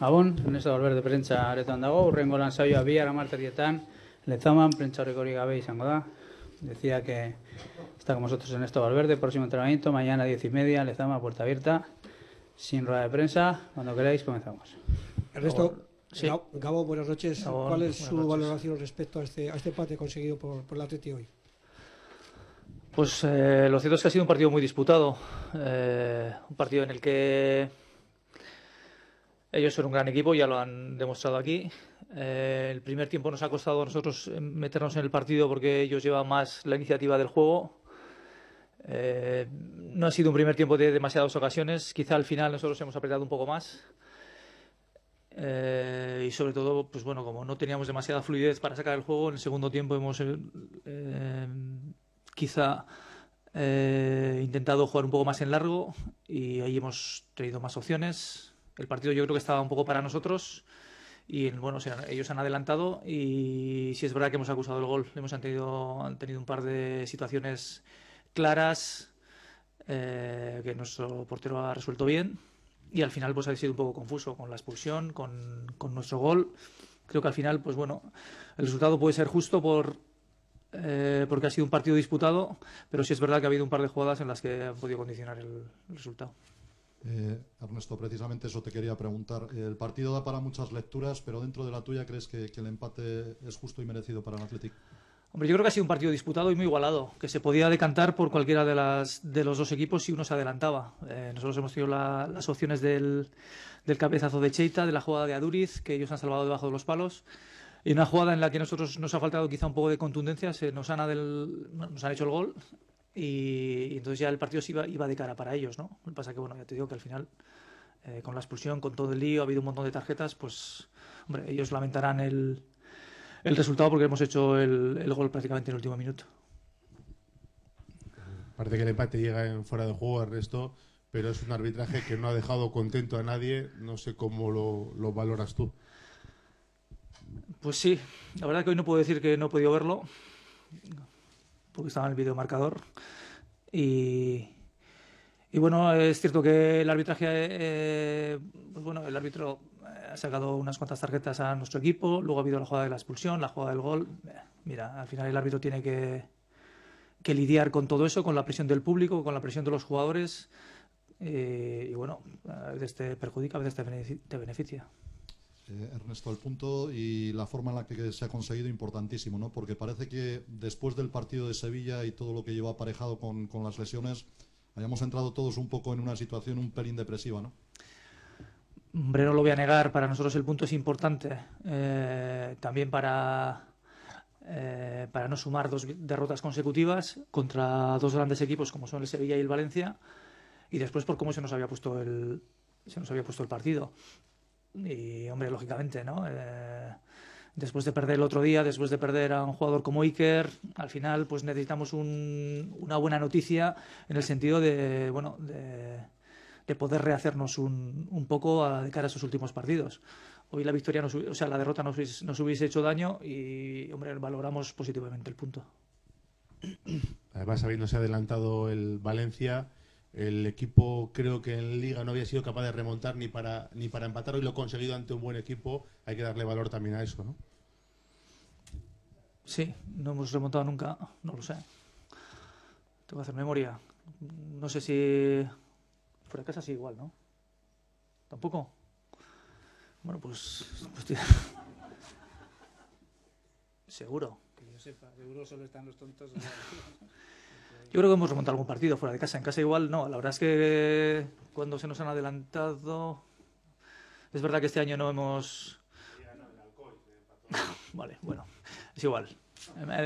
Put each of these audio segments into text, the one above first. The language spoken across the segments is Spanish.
en Ernesto Valverde prensa, aretoan dago, urrengo lan saioa bi amarterietan, lezaman, prensa, horrekori gabe y da. Decía que está con nosotros Ernesto Valverde, próximo entrenamiento, mañana a diez y media, lezama, puerta abierta, sin rueda de prensa, cuando queráis comenzamos. Ernesto, resto. Gabo, buenas noches. ¿Cuál es su valoración respecto a este, a este empate conseguido por, por el hoy? Pues eh, lo cierto es que ha sido un partido muy disputado, eh, un partido en el que ellos son un gran equipo, ya lo han demostrado aquí. Eh, el primer tiempo nos ha costado a nosotros eh, meternos en el partido porque ellos llevan más la iniciativa del juego. Eh, no ha sido un primer tiempo de demasiadas ocasiones. Quizá al final nosotros hemos apretado un poco más. y sobre todo, pues bueno, como no teníamos demasiada fluidez para sacar el juego, en el segundo tiempo hemos quizá intentado jugar un poco más en largo y ahí hemos traído más opciones el partido yo creo que estaba un poco para nosotros y bueno, ellos han adelantado y si es verdad que hemos acusado el gol, hemos tenido, han tenido un par de situaciones claras eh, que nuestro portero ha resuelto bien y al final pues ha sido un poco confuso con la expulsión, con, nuestro gol. Creo que al final pues bueno, el resultado puede ser justo por, eh, porque ha sido un partido disputado, pero sí es verdad que ha habido un par de jugadas en las que han podido condicionar el resultado. Eh, Ernesto, precisamente eso te quería preguntar. El partido da para muchas lecturas, pero dentro de la tuya, ¿crees que, el empate es justo y merecido para el Atlético? Hombre, yo creo que ha sido un partido disputado y muy igualado, que se podía decantar por cualquiera de, las, de los dos equipos si uno se adelantaba. Eh, nosotros hemos tenido las opciones del, cabezazo de Cheita, de la jugada de Aduriz, que ellos han salvado debajo de los palos. Y una jugada en la que nosotros nos ha faltado quizá un poco de contundencia, se nos nos han hecho el gol y, entonces ya el partido se iba, iba, de cara para ellos, ¿no? Lo pasa que, bueno, ya te digo que al final, eh, con la expulsión, con todo el lío, ha habido un montón de tarjetas, pues, hombre, ellos lamentarán el, el resultado porque hemos hecho el, el gol prácticamente en el último minuto. aparte que el empate llega en fuera de juego al resto, pero es un arbitraje que no ha dejado contento a nadie. No sé cómo lo, lo valoras tú. Pues sí, la verdad que hoy no puedo decir que no he podido verlo porque estaba en el videomarcador. Y, y bueno, es cierto que el arbitraje, eh, pues bueno, el árbitro eh, ha sacado unas cuantas tarjetas a nuestro equipo, luego ha habido la jugada de la expulsión, la jugada del gol. Mira, al final el árbitro tiene que, que lidiar con todo eso, con la presión del público, con la presión de los jugadores. Eh, y bueno, a veces te perjudica, a veces te beneficia. Eh, Ernesto, el punto y la forma en la que se ha conseguido importantísimo, ¿no? Porque parece que después del partido de Sevilla y todo lo que lleva aparejado con, las lesiones, hayamos entrado todos un poco en una situación un pelín depresiva, ¿no? Hombre, no lo voy a negar, para nosotros el punto es importante. Eh, también para, eh, para no sumar dos derrotas consecutivas contra dos grandes equipos como son el Sevilla y el Valencia, y después por cómo se nos había puesto el, se nos había puesto el partido. Y, hombre, lógicamente, ¿no? Eh, después de perder el otro día, después de perder a un jugador como Iker, al final pues necesitamos una buena noticia en el sentido de, bueno, de, poder rehacernos un, un poco de cara a sus últimos partidos. Hoy la victoria, o sea, la derrota nos, nos hubiese hecho daño y, hombre, valoramos positivamente el punto. Además, habiéndose adelantado el Valencia, el equipo creo que en Liga no había sido capaz de remontar ni para, ni para empatar. Hoy lo ha conseguido ante un buen equipo. Hay que darle valor también a eso, ¿no? Sí, no hemos remontado nunca. No lo sé. Tengo que hacer memoria. No sé si fuera de casa sí igual, ¿no? ¿Tampoco? Bueno, pues... pues seguro. Que yo sepa, seguro solo están los tontos. Yo creo que hemos remontado algún partido fuera de casa. En casa igual no. La verdad es que cuando se nos han adelantado... Es verdad que este año no hemos... vale, bueno. Es igual.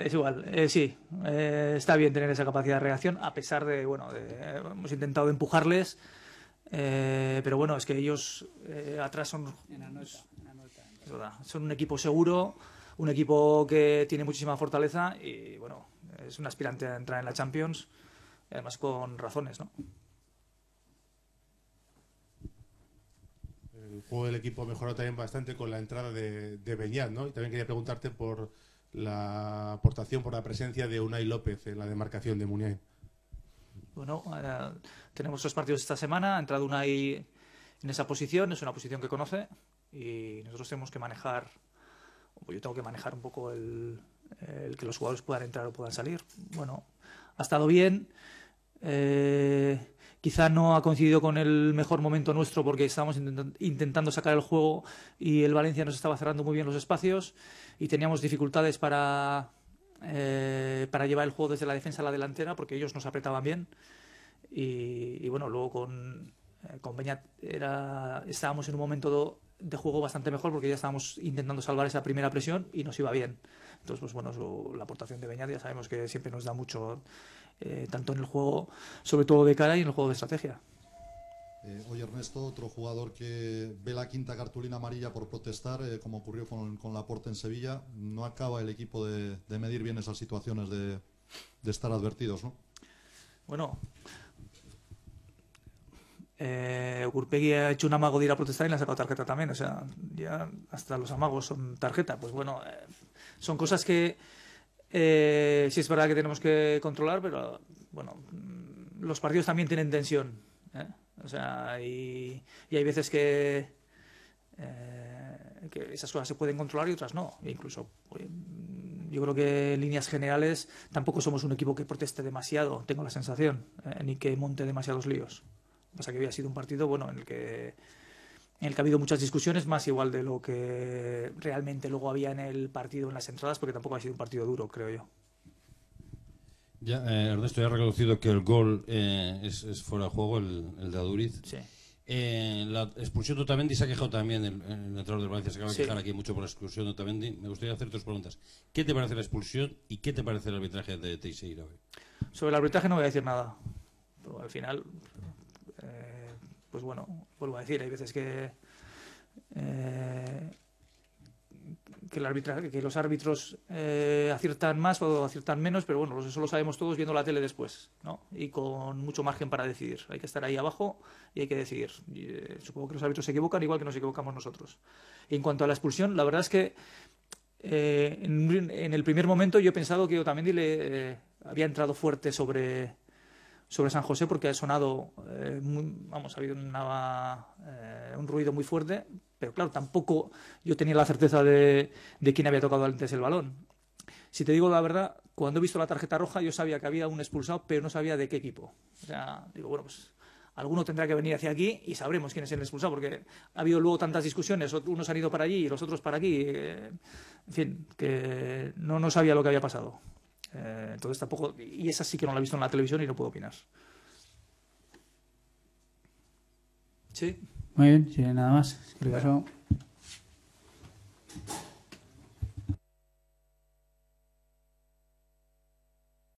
Es igual, eh, sí, eh, está bien tener esa capacidad de reacción, a pesar de, bueno, hemos intentado empujarles, eh, pero bueno, es que ellos atrás son, son un equipo seguro, un equipo que tiene muchísima fortaleza y bueno, es un aspirante a entrar en la Champions, además con razones, ¿no? El juego del equipo mejoró también bastante con la entrada de, de Beñat, ¿no? Y también quería preguntarte por la aportación, por la presencia de Unai López en la demarcación de Muniain. Bueno, eh, tenemos dos partidos esta semana, ha entrado Unai en esa posición, es una posición que conoce y nosotros tenemos que manejar, yo tengo que manejar un poco el, eh, el que los jugadores puedan entrar o puedan salir. Bueno, ha estado bien. Eh, quizá no ha coincidido con el mejor momento nuestro porque estábamos intentando sacar el juego y el Valencia nos estaba cerrando muy bien los espacios y teníamos dificultades para, eh, para llevar el juego desde la defensa a la delantera porque ellos nos apretaban bien. Y, bueno, luego con, con Beñat era, estábamos en un momento de juego bastante mejor porque ya estábamos intentando salvar esa primera presión y nos iba bien. Entonces, pues bueno, la aportación de Beñat ya sabemos que siempre nos da mucho, eh, tanto en el juego, sobre todo de cara y en el juego de estrategia. Eh, oye Ernesto, otro jugador que ve la quinta cartulina amarilla por protestar, eh, como ocurrió con, con Laporte en Sevilla, no acaba el equipo de, de medir bien esas situaciones de, de estar advertidos, ¿no? Bueno, eh, Urpegui ha hecho un amago de ir a protestar y le ha sacado tarjeta también. O sea, ya hasta los amagos son tarjeta. Pues bueno, eh, son cosas que eh, sí es verdad que tenemos que controlar, pero bueno, mm, los partidos también tienen tensión. ¿eh? O sea, y, hay veces que, esas cosas se pueden controlar y otras no. E incluso yo creo que en líneas generales tampoco somos un equipo que proteste demasiado, tengo la sensación, ni que monte demasiados líos. O sea que había sido un partido bueno en el que en el que ha habido muchas discusiones, más igual de lo que realmente luego había en el partido en las entradas, porque tampoco ha sido un partido duro, creo yo. Ya, eh, Ernesto, ya ha reconocido que el gol eh, es, fuera de juego, el, de Aduriz. Sí. Eh, la expulsión de Otamendi se ha quejado también el, el entrenador del Valencia, se acaba de quejar aquí mucho por la expulsión de Otamendi. Me gustaría hacer dos preguntas. ¿Qué te parece la expulsión y qué te parece el arbitraje de Teixeira hoy? Sobre el arbitraje no voy a decir nada. Pero al final, eh, pues bueno, vuelvo a decir, hay veces que, eh, que, los árbitros eh, aciertan más o aciertan menos, pero bueno, eso lo sabemos todos viendo la tele después, ¿no? Y con mucho margen para decidir. Hay que estar ahí abajo y hay que decidir. supongo que los árbitros se equivocan igual que nos equivocamos nosotros. en cuanto a la expulsión, la verdad es que en, el primer momento yo he pensado que Otamendi le había entrado fuerte sobre sobre San José porque ha sonado, eh, vamos, ha habido eh, un ruido muy fuerte, pero claro, tampoco yo tenía la certeza de, de, quién había tocado antes el balón. Si te digo la verdad, cuando he visto la tarjeta roja yo sabía que había un expulsado, pero no sabía de qué equipo. O sea, digo, bueno, pues alguno tendrá que venir hacia aquí y sabremos quién es el expulsado, porque ha habido luego tantas discusiones, unos han ido para allí y los otros para aquí, eh, en fin, que no, no sabía lo que había pasado. Eh, entonces tampoco. Y esa sí que no la he visto en la televisión y no puedo opinar. Sí. Muy bien, si nada más.